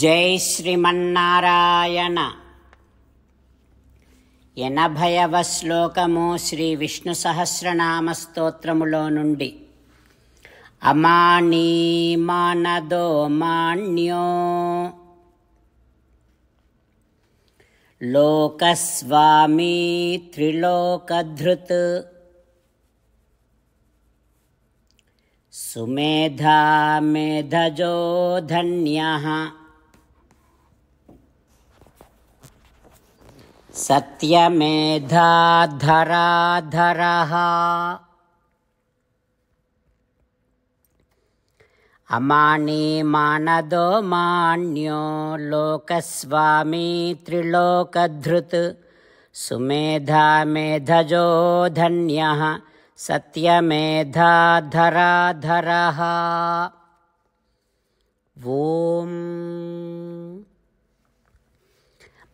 జై శ్రీమన్నారాయణ ఎనభయవ శ్లోకము శ్రీ విష్ణు సహస్రనామ స్తోత్రములో నుండి అమానీ మానదో మాణ్యో లోకస్వామి త్రిలోకధృత్ సుమేధా మేధజో ధన్య सत्यमेधा मानदो अमानीमानदोमान्यो लोकस्वामी त्रिलोकधृत् सुमेधा मेधजो धन्यः सत्यमेधाधराधरः ॐ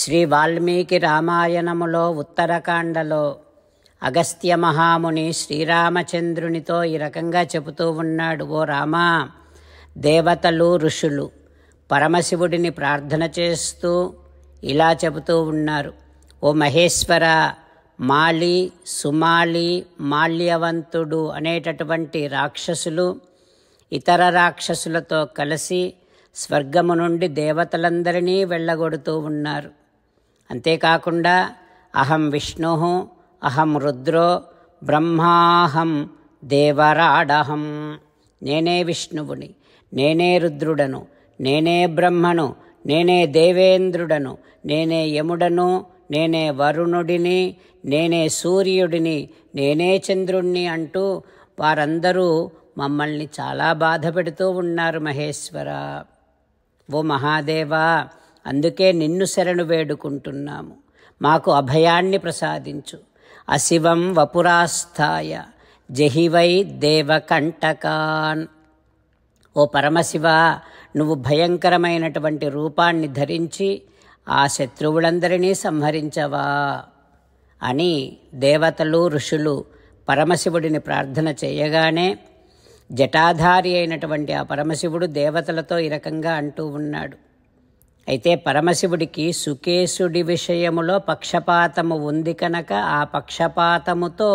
శ్రీ వాల్మీకి రామాయణములో ఉత్తరకాండలో అగస్త్య మహాముని శ్రీరామచంద్రునితో ఈ రకంగా చెబుతూ ఉన్నాడు ఓ రామా దేవతలు ఋషులు పరమశివుడిని ప్రార్థన చేస్తూ ఇలా చెబుతూ ఉన్నారు ఓ మహేశ్వర మాలి సుమాలి మాల్యవంతుడు అనేటటువంటి రాక్షసులు ఇతర రాక్షసులతో కలిసి స్వర్గము నుండి దేవతలందరినీ వెళ్ళగొడుతూ ఉన్నారు అంతేకాకుండా అహం విష్ణు అహం రుద్రో బ్రహ్మాహం దేవరాడహం నేనే విష్ణువుని నేనే రుద్రుడను నేనే బ్రహ్మను నేనే దేవేంద్రుడను నేనే యముడను నేనే వరుణుడిని నేనే సూర్యుడిని నేనే చంద్రుణ్ణి అంటూ వారందరూ మమ్మల్ని చాలా బాధ పెడుతూ ఉన్నారు మహేశ్వర ఓ మహాదేవా అందుకే నిన్ను శరణు వేడుకుంటున్నాము మాకు అభయాన్ని ప్రసాదించు అశివం వపురాస్థాయ జహివై దేవకంటకాన్ ఓ పరమశివ నువ్వు భయంకరమైనటువంటి రూపాన్ని ధరించి ఆ శత్రువులందరినీ సంహరించవా అని దేవతలు ఋషులు పరమశివుడిని ప్రార్థన చేయగానే జటాధారి అయినటువంటి ఆ పరమశివుడు దేవతలతో ఈ రకంగా అంటూ ఉన్నాడు అయితే పరమశివుడికి సుకేశుడి విషయములో పక్షపాతము ఉంది కనుక ఆ పక్షపాతముతో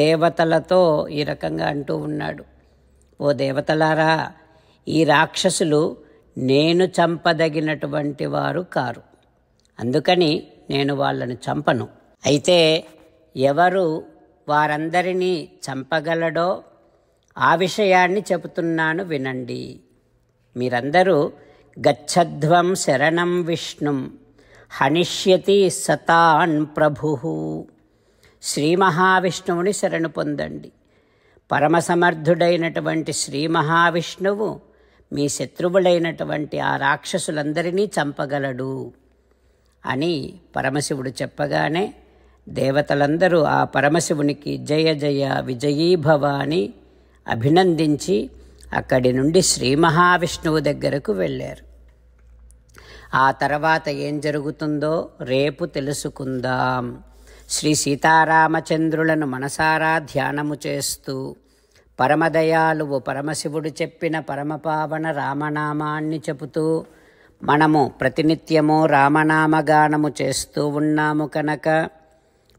దేవతలతో ఈ రకంగా అంటూ ఉన్నాడు ఓ దేవతలారా ఈ రాక్షసులు నేను చంపదగినటువంటి వారు కారు అందుకని నేను వాళ్ళను చంపను అయితే ఎవరు వారందరినీ చంపగలడో ఆ విషయాన్ని చెబుతున్నాను వినండి మీరందరూ గచ్చధ్వం శరణం విష్ణుం హనిష్యతి సతాన్ ప్రభు శ్రీ మహావిష్ణువుని శరణు పొందండి పరమసమర్థుడైనటువంటి శ్రీ మహావిష్ణువు మీ శత్రువులైనటువంటి ఆ రాక్షసులందరినీ చంపగలడు అని పరమశివుడు చెప్పగానే దేవతలందరూ ఆ పరమశివునికి జయ జయ విజయీభవ అని అభినందించి అక్కడి నుండి శ్రీ మహావిష్ణువు దగ్గరకు వెళ్ళారు ఆ తర్వాత ఏం జరుగుతుందో రేపు తెలుసుకుందాం శ్రీ సీతారామచంద్రులను మనసారా ధ్యానము చేస్తూ పరమదయాలువు పరమశివుడు చెప్పిన పరమపావన రామనామాన్ని చెబుతూ మనము ప్రతినిత్యము రామనామగానము చేస్తూ ఉన్నాము కనుక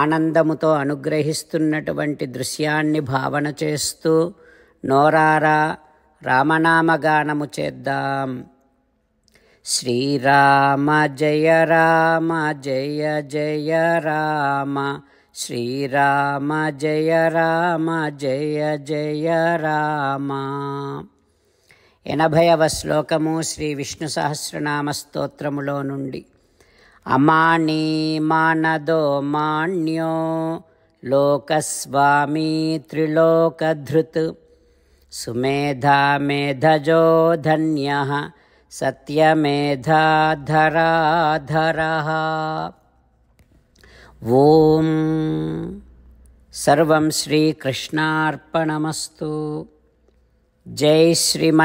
ఆనందముతో అనుగ్రహిస్తున్నటువంటి దృశ్యాన్ని భావన చేస్తూ నోరారా రామనామగానము చేద్దాం శ్రీరామ జయ రామ జయ జయ రామ శ్రీరామ జయ రామ జయ జయ రామ ఎనభైవ శ్లోకము శ్రీ విష్ణు సహస్రనామ స్తోత్రములో నుండి ಅಮಾನಿ ಮಾನದೋ ಮಾನ್ಯೋ ಲೋಕಸ್ವಾಮಿ ತ್ರಿಲೋಕಧೃತ್ ಸುಮೇಧಾ ಮೇಧಜೋ ಧನ್ಯ ಸತ್ಯಮೇಧಾಧರಾಧರ ಓಂ ಸರ್ವಂ ಶ್ರೀಕೃಷ್ಣಾರ್ಪಣಮಸ್ತು ಜೈ ಶ್ರೀಮನ್ನಾರಾಯಣ